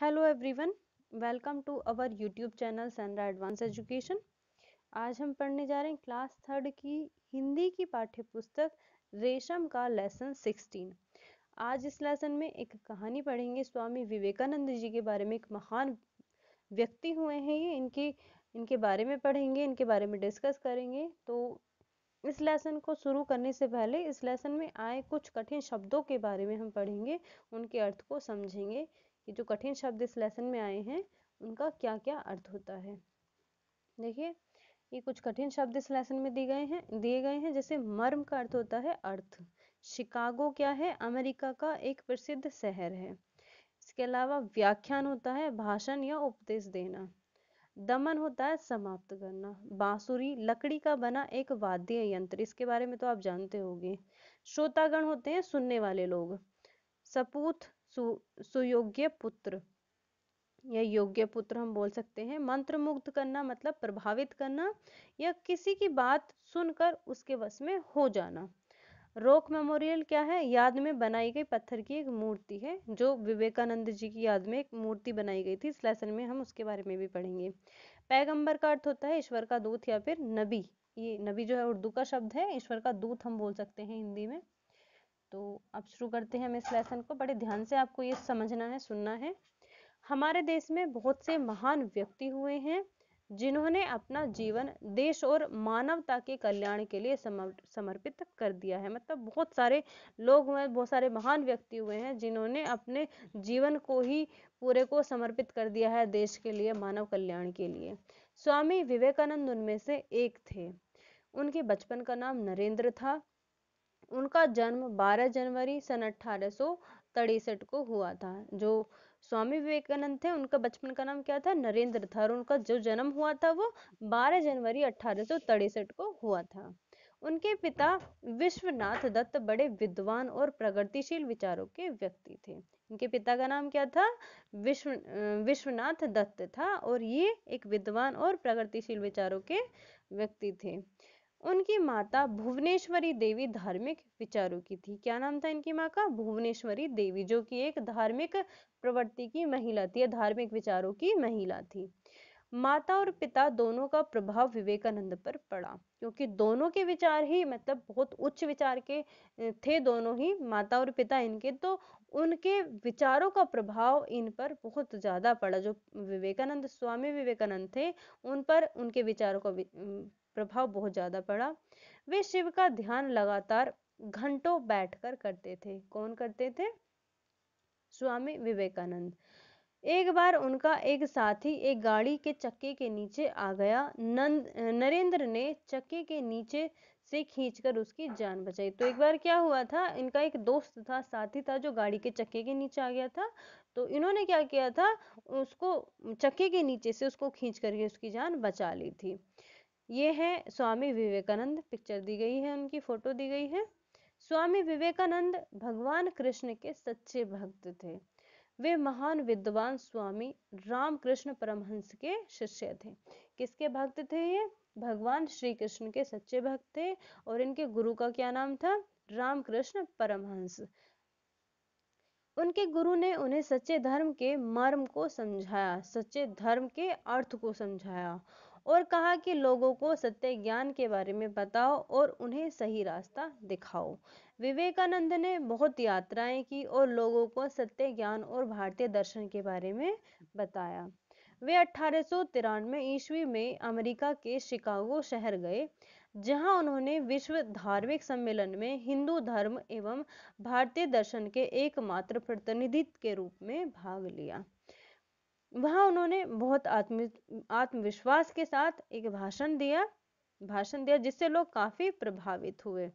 hello everyone welcome to our YouTube channel सेंड्रा advance education आज हम पढ़ने जा रहे हैं क्लास थर्ड की हिंदी की पाठ्य पुस्तक रेशम का लेसन 16 आज इस लेसन में एक कहानी पढ़ेंगे स्वामी विवेकानंद जी के बारे में एक महान व्यक्ति हुए हैं ये इनके इनके बारे में पढ़ेंगे इनके बारे में डिस्कस करेंगे तो इस लेसन को शुरू करने से पहले इस लेसन में आए कुछ कठिन शब्दों के बारे में हम पढ़ेंगे उनके अर्थ को समझेंगे कि जो कठिन शब्द इस लेसन में आए हैं उनका क्या क्या अर्थ होता है देखिए ये कुछ कठिन शब्द इस लेसन में दिए गए हैं दिए गए हैं जैसे मर्म का अर्थ होता है अर्थ शिकागो क्या है अमेरिका का एक प्रसिद्ध शहर है इसके अलावा व्याख्यान होता है भाषण या उपदेश देना दमन होता है समाप्त करना बांसुरी लकड़ी का बना एक वाद्य यंत्र इसके बारे में तो आप जानते होंगे श्रोतागण होते हैं सुनने वाले लोग सपूत सु, सुयोग्य पुत्र या योग्य पुत्र हम बोल सकते हैं मंत्र मुग्ध करना मतलब प्रभावित करना या किसी की बात सुनकर उसके वश में हो जाना रोक मेमोरियल क्या है याद में बनाई गई पत्थर की एक मूर्ति है जो विवेकानंद जी की याद में एक मूर्ति बनाई गई थी इस लेसन में हम उसके बारे में भी पढ़ेंगे पैगंबर का अर्थ होता है ईश्वर का दूत या फिर नबी ये नबी जो है उर्दू का शब्द है ईश्वर का दूत हम बोल सकते हैं हिंदी में तो अब शुरू करते हैं हम इस लेसन को बड़े ध्यान से आपको ये समझना है सुनना है हमारे देश में बहुत से महान व्यक्ति हुए हैं जिन्होंने अपना जीवन देश और मानवता के कल्याण के लिए समर्पित कर दिया है मतलब बहुत सारे लोग हुए बहुत सारे महान व्यक्ति हुए हैं जिन्होंने अपने जीवन को ही पूरे को समर्पित कर दिया है देश के लिए मानव कल्याण के लिए स्वामी विवेकानंद उनमें से एक थे उनके बचपन का नाम नरेंद्र था उनका जन्म 12 जनवरी सन अठारह को हुआ था जो स्वामी विवेकानंद थे उनका बचपन का नाम क्या था नरेंद्र था और उनका जो जन्म हुआ था वो 12 जनवरी अठारह को हुआ था उनके पिता विश्वनाथ दत्त बड़े विद्वान और प्रगतिशील विचारों के व्यक्ति थे इनके पिता का नाम क्या था विश्व विश्वनाथ दत्त था और ये एक विद्वान और प्रगतिशील विचारों के व्यक्ति थे उनकी माता भुवनेश्वरी देवी धार्मिक विचारों की थी क्या नाम था इनकी माँ का भुवनेश्वरी देवी जो कि एक धार्मिक प्रवृत्ति की महिला थी धार्मिक विचारों की महिला थी माता और पिता दोनों का प्रभाव विवेकानंद पर पड़ा क्योंकि दोनों के विचार ही मतलब बहुत उच्च विचार के थे दोनों ही माता और पिता इनके तो उनके विचारों का प्रभाव इन पर बहुत ज़्यादा पड़ा जो विवेकानंद स्वामी विवेकानंद थे उन पर उनके विचारों का प्रभाव बहुत ज्यादा पड़ा वे शिव का ध्यान लगातार घंटों बैठकर करते थे कौन करते थे स्वामी विवेकानंद एक बार उनका एक साथी एक गाड़ी के चक्के के नीचे आ गया नंद नरेंद्र ने चक्के के नीचे से खींचकर उसकी जान बचाई तो एक बार क्या हुआ था इनका एक दोस्त था साथी था जो गाड़ी के चक्के के नीचे आ गया था तो इन्होंने क्या किया था उसको चक्के के नीचे से उसको खींच करके उसकी जान बचा ली थी ये है स्वामी विवेकानंद पिक्चर दी गई है उनकी फोटो दी गई है स्वामी विवेकानंद भगवान कृष्ण के सच्चे भक्त थे वे महान विद्वान स्वामी रामकृष्ण परमहंस के शिष्य थे किसके भक्त थे ये भगवान श्री कृष्ण के सच्चे भक्त थे और इनके गुरु का क्या नाम था रामकृष्ण परमहंस उनके गुरु ने उन्हें सच्चे धर्म के मर्म को समझाया सच्चे धर्म के अर्थ को समझाया और कहा कि लोगों को सत्य ज्ञान के बारे में बताओ और उन्हें सही रास्ता दिखाओ विवेकानंद ने बहुत यात्राएं की और लोगों को सत्य ज्ञान और भारतीय दर्शन के बारे में बताया वे अठारह सौ ईस्वी में अमेरिका के शिकागो शहर गए जहां उन्होंने विश्व धार्मिक सम्मेलन में हिंदू धर्म एवं भारतीय दर्शन के एकमात्र प्रतिनिधि के रूप में भाग लिया वहां उन्होंने बहुत आत्म आत्मविश्वास के साथ एक भाषण दिया भाषण दिया जिससे लोग काफी प्रभावित हुए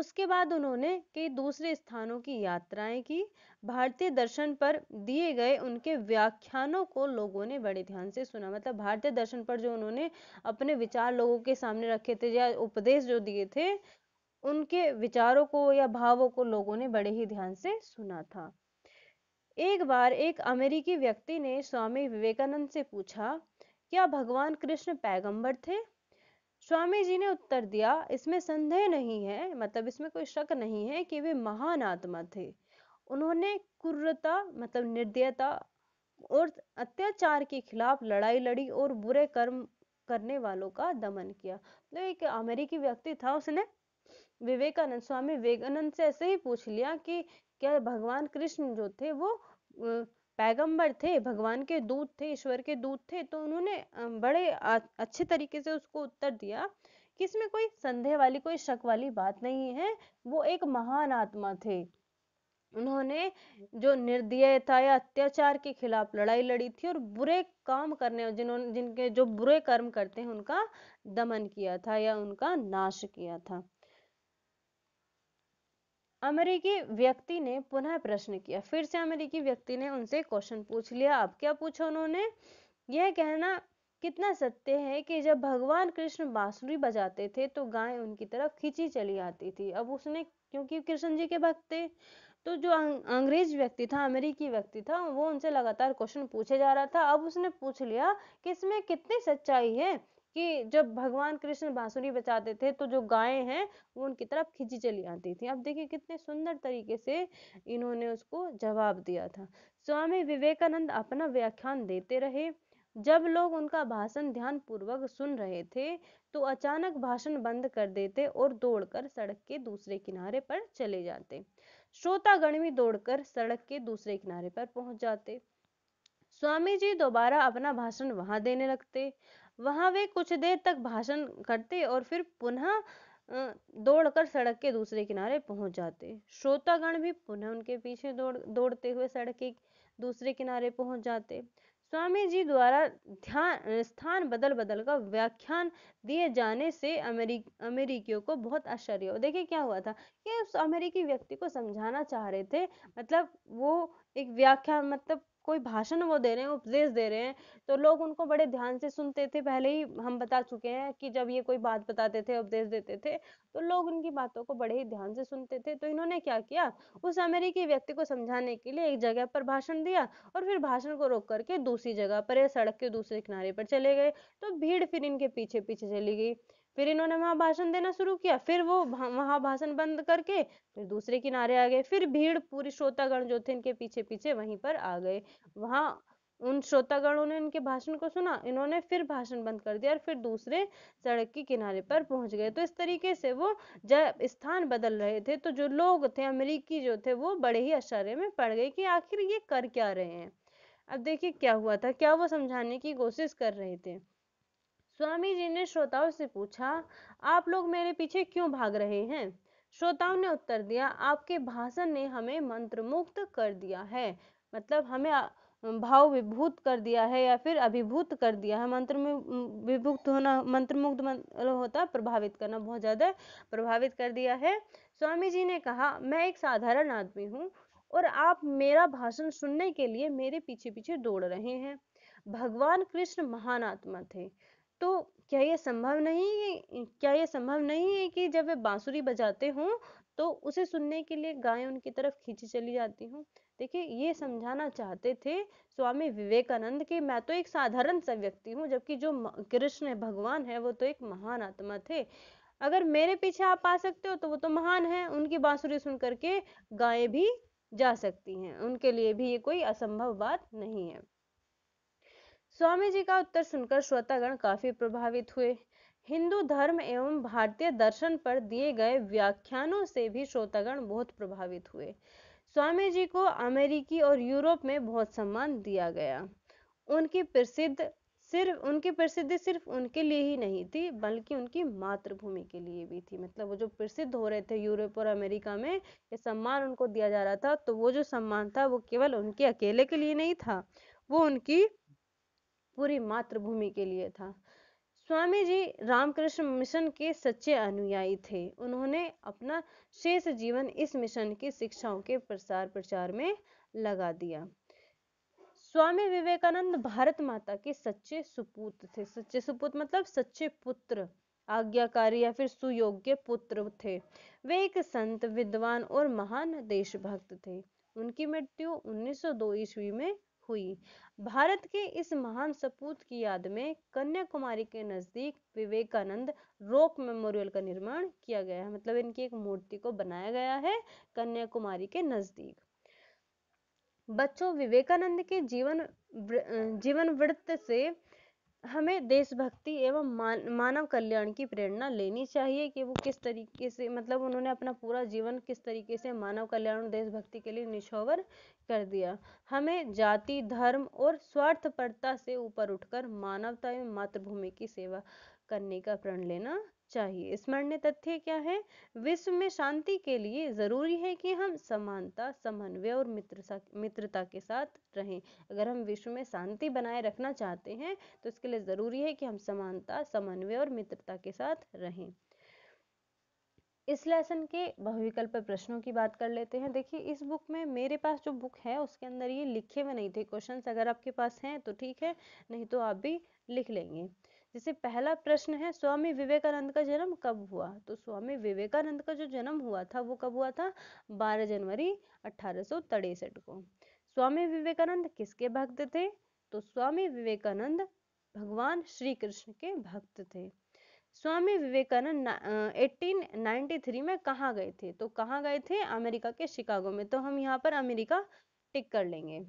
उसके बाद उन्होंने कई दूसरे स्थानों की यात्राएं की भारतीय दर्शन पर दिए गए उनके व्याख्यानों को लोगों ने बड़े ध्यान से सुना मतलब भारतीय दर्शन पर जो उन्होंने अपने विचार लोगों के सामने रखे थे या उपदेश जो दिए थे उनके विचारों को या भावों को लोगों ने बड़े ही ध्यान से सुना था एक बार एक अमेरिकी व्यक्ति ने स्वामी विवेकानंद से पूछा क्या भगवान कृष्ण पैगंबर थे स्वामी जी ने उत्तर दिया इसमें संदेह नहीं है मतलब इसमें कोई शक नहीं है कि वे महान आत्मा थे उन्होंने कुर्रता मतलब निर्दयता और अत्याचार के खिलाफ लड़ाई लड़ी और बुरे कर्म करने वालों का दमन किया तो एक अमेरिकी व्यक्ति था उसने विवेकानंद स्वामी विवेकानंद से ऐसे ही पूछ लिया कि क्या भगवान कृष्ण जो थे वो पैगंबर थे भगवान के दूत थे ईश्वर के दूत थे तो उन्होंने बड़े अच्छे तरीके से उसको उत्तर दिया कि इसमें कोई संदेह वाली कोई शक वाली बात नहीं है वो एक महान आत्मा थे उन्होंने जो निर्दयता या अत्याचार के खिलाफ लड़ाई लड़ी थी और बुरे काम करने जिन्होंने जिनके जो बुरे कर्म करते हैं उनका दमन किया था या उनका नाश किया था अमेरिकी व्यक्ति ने पुनः प्रश्न किया फिर से अमेरिकी व्यक्ति ने उनसे क्वेश्चन पूछ लिया अब क्या पूछा उन्होंने यह कहना कितना सत्य है कि जब भगवान कृष्ण बांसुरी बजाते थे तो गाय उनकी तरफ खींची चली आती थी अब उसने क्योंकि कृष्ण जी के भक्त थे तो जो अं-, अंग्रेज व्यक्ति था अमेरिकी व्यक्ति था वो उनसे लगातार क्वेश्चन पूछे जा रहा था अब उसने पूछ लिया कि इसमें कितनी सच्चाई है कि जब भगवान कृष्ण बांसुरी बजाते थे तो जो गायें हैं वो उनकी तरफ खिंची चली आती थी अब देखिए कितने सुंदर तरीके से इन्होंने उसको जवाब दिया था स्वामी विवेकानंद अपना व्याख्यान देते रहे जब लोग उनका भाषण ध्यान पूर्वक सुन रहे थे तो अचानक भाषण बंद कर देते और दौड़कर सड़क के दूसरे किनारे पर चले जाते श्रोतागण भी दौड़कर सड़क के दूसरे किनारे पर पहुंच जाते स्वामी जी दोबारा अपना भाषण वहां देने लगते वहां वे कुछ देर तक भाषण करते और फिर पुनः दौड़कर सड़क के दूसरे किनारे पहुंच जाते श्रोतागण भी पुनः उनके पीछे दौड़ दौड़ते हुए सड़क के दूसरे किनारे पहुंच जाते स्वामी जी द्वारा ध्यान स्थान बदल बदल कर व्याख्यान दिए जाने से अमेरिक अमेरिकियों को बहुत आश्चर्य हो देखिए क्या हुआ था कि उस अमेरिकी व्यक्ति को समझाना चाह रहे थे मतलब वो एक व्याख्यान मतलब कोई भाषण वो दे रहे हैं उपदेश दे रहे हैं तो लोग उनको बड़े ध्यान से सुनते थे पहले ही हम बता चुके हैं कि जब ये कोई बात बताते थे उपदेश देते थे तो लोग उनकी बातों को बड़े ही ध्यान से सुनते थे तो इन्होंने क्या किया उस अमेरिकी व्यक्ति को समझाने के लिए एक जगह पर भाषण दिया और फिर भाषण को रोक करके दूसरी जगह पर या सड़क के दूसरे किनारे पर चले गए तो भीड़ फिर इनके पीछे पीछे चली गई फिर इन्होंने वहां भाषण देना शुरू किया फिर वो वहां भाषण बंद करके फिर दूसरे किनारे आ गए फिर भीड़ पूरी श्रोतागण जो थे इनके पीछे पीछे वहीं पर आ गए वहां उन श्रोतागणों ने इनके भाषण को सुना इन्होंने फिर भाषण बंद कर दिया और फिर दूसरे सड़क के किनारे पर पहुंच गए तो इस तरीके से वो जब स्थान बदल रहे थे तो जो लोग थे अमेरिकी जो थे वो बड़े ही आश्चर्य में पड़ गए कि आखिर ये कर क्या रहे हैं अब देखिए क्या हुआ था क्या वो समझाने की कोशिश कर रहे थे स्वामी जी ने श्रोताओं से पूछा आप लोग मेरे पीछे क्यों भाग रहे हैं श्रोताओं ने उत्तर दिया आपके भाषण ने हमें मुक्त कर दिया है मतलब हमें भाव विभूत कर दिया है या फिर अभिभूत कर दिया है मंत्र में विभुक्त होना मंत्र मुक्त होता है प्रभावित करना बहुत ज़्यादा प्रभावित कर दिया है स्वामी जी ने कहा मैं एक साधारण आदमी हूँ और आप मेरा भाषण सुनने के लिए मेरे पीछे पीछे दौड़ रहे हैं भगवान कृष्ण महान आत्मा थे तो क्या यह संभव नहीं क्या यह संभव नहीं है कि जब वे बांसुरी बजाते हों तो उसे सुनने के लिए गाय उनकी तरफ खींची चली जाती हों देखिए ये समझाना चाहते थे स्वामी विवेकानंद कि मैं तो एक साधारण सा व्यक्ति हूँ जबकि जो कृष्ण भगवान है वो तो एक महान आत्मा थे अगर मेरे पीछे आप आ सकते हो तो वो तो महान है उनकी बांसुरी सुन करके गायें भी जा सकती हैं उनके लिए भी ये कोई असंभव बात नहीं है स्वामी जी का उत्तर सुनकर श्रोतागण काफी प्रभावित हुए हिंदू धर्म एवं भारतीय दर्शन पर दिए गए व्याख्यानों से भी श्रोतागण बहुत प्रभावित हुए स्वामी जी को अमेरिकी और यूरोप में बहुत सम्मान दिया गया उनकी प्रसिद्ध सिर्फ उनकी प्रसिद्धि सिर्फ उनके लिए ही नहीं थी बल्कि उनकी मातृभूमि के लिए भी थी मतलब वो जो प्रसिद्ध हो रहे थे यूरोप और अमेरिका में ये सम्मान उनको दिया जा रहा था तो वो जो सम्मान था वो केवल उनके अकेले के लिए नहीं था वो उनकी पूरी मातृभूमि के लिए था स्वामी जी रामकृष्ण मिशन के सच्चे अनुयायी थे उन्होंने अपना शेष जीवन इस मिशन की शिक्षाओं के प्रसार प्रचार में लगा दिया स्वामी विवेकानंद भारत माता के सच्चे सुपूत थे सच्चे सुपूत मतलब सच्चे पुत्र आज्ञाकारी या फिर सुयोग्य पुत्र थे वे एक संत विद्वान और महान देशभक्त थे उनकी मृत्यु 1902 ईस्वी में हुई भारत के इस महान सपूत की याद में कन्याकुमारी के नज़दीक विवेकानंद रॉक मेमोरियल का निर्माण किया गया है मतलब इनकी एक मूर्ति को बनाया गया है कन्याकुमारी के नज़दीक बच्चों विवेकानंद के जीवन जीवन वृत्त से हमें देशभक्ति एवं मान मानव कल्याण की प्रेरणा लेनी चाहिए कि वो किस तरीके से मतलब उन्होंने अपना पूरा जीवन किस तरीके से मानव कल्याण और देशभक्ति के लिए निछावर कर दिया हमें जाति धर्म और स्वार्थपरता से ऊपर उठकर मानवता एवं मातृभूमि की सेवा करने का प्रण लेना चाहिए स्मरणीय तथ्य क्या है विश्व में शांति के लिए जरूरी है कि हम समानता समन्वय और मित्रता मित्रता के साथ रहें अगर हम विश्व में शांति बनाए रखना चाहते हैं तो इसके लिए जरूरी है कि हम समानता समन्वय और मित्रता के साथ रहें इस लेसन के बहुविकल्प प्रश्नों की बात कर लेते हैं देखिए इस बुक में मेरे पास जो बुक है उसके अंदर ये लिखे हुए नहीं थे क्वेश्चंस अगर आपके पास हैं तो ठीक है नहीं तो आप भी लिख लेंगे जैसे पहला प्रश्न है स्वामी विवेकानंद का जन्म कब हुआ तो स्वामी विवेकानंद का जो जन्म हुआ था वो कब हुआ था 12 जनवरी अठारह को स्वामी विवेकानंद किसके भक्त थे तो स्वामी विवेकानंद भगवान श्री कृष्ण के भक्त थे स्वामी विवेकानंद 1893 में कहा गए थे तो कहाँ गए थे अमेरिका के शिकागो में तो हम यहाँ पर अमेरिका टिक कर लेंगे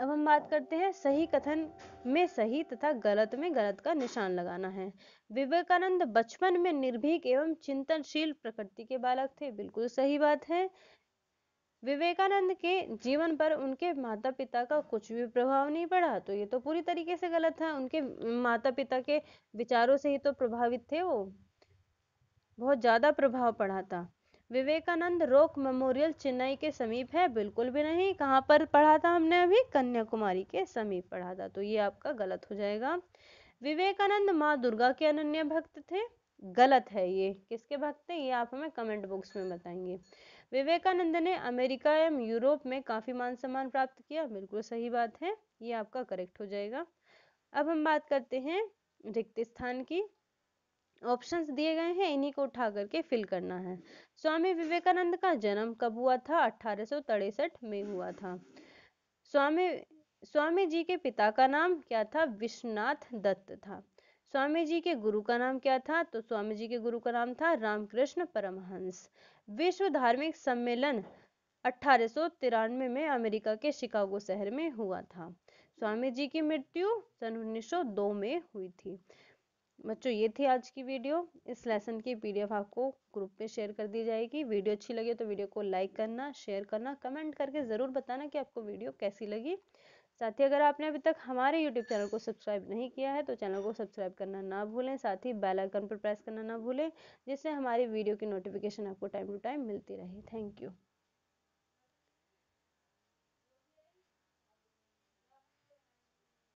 अब हम बात करते हैं सही कथन में सही तथा गलत में गलत का निशान लगाना है विवेकानंद बचपन में निर्भीक एवं चिंतनशील प्रकृति के बालक थे बिल्कुल सही बात है विवेकानंद के जीवन पर उनके माता पिता का कुछ भी प्रभाव नहीं पड़ा तो ये तो पूरी तरीके से गलत है उनके माता पिता के विचारों से ही तो प्रभावित थे वो बहुत ज्यादा प्रभाव पड़ा था विवेकानंद रोक मेमोरियल चेन्नई के समीप है बिल्कुल भी नहीं कहाँ पर पढ़ा था हमने अभी कन्याकुमारी के समीप पढ़ा था तो ये आपका गलत हो जाएगा विवेकानंद माँ दुर्गा के अनन्य भक्त थे गलत है ये किसके भक्त थे ये आप हमें कमेंट बॉक्स में बताएंगे विवेकानंद ने अमेरिका एवं यूरोप में काफी मान सम्मान प्राप्त किया बिल्कुल सही बात है ये आपका करेक्ट हो जाएगा अब हम बात करते हैं रिक्त स्थान की ऑप्शंस दिए गए हैं इन्हीं को उठा करके फिल करना है स्वामी विवेकानंद का जन्म कब हुआ था अठारह में हुआ था स्वामी स्वामी जी के पिता का नाम क्या था विश्वनाथ दत्त था स्वामी जी के गुरु का नाम क्या था तो स्वामी जी के गुरु का नाम था रामकृष्ण परमहंस विश्व धार्मिक सम्मेलन अठारह में अमेरिका के शिकागो शहर में हुआ था स्वामी जी की मृत्यु सन 1902 में हुई थी बच्चों ये थी आज की वीडियो इस लेसन की पीडीएफ आपको ग्रुप में शेयर कर दी जाएगी वीडियो अच्छी लगी तो वीडियो को लाइक करना शेयर करना कमेंट करके ज़रूर बताना कि आपको वीडियो कैसी लगी साथ ही अगर आपने अभी तक हमारे यूट्यूब चैनल को सब्सक्राइब नहीं किया है तो चैनल को सब्सक्राइब करना ना भूलें साथ ही बेल आइकन पर प्रेस करना ना भूलें जिससे हमारी वीडियो की नोटिफिकेशन आपको टाइम टू टाइम मिलती रहे थैंक यू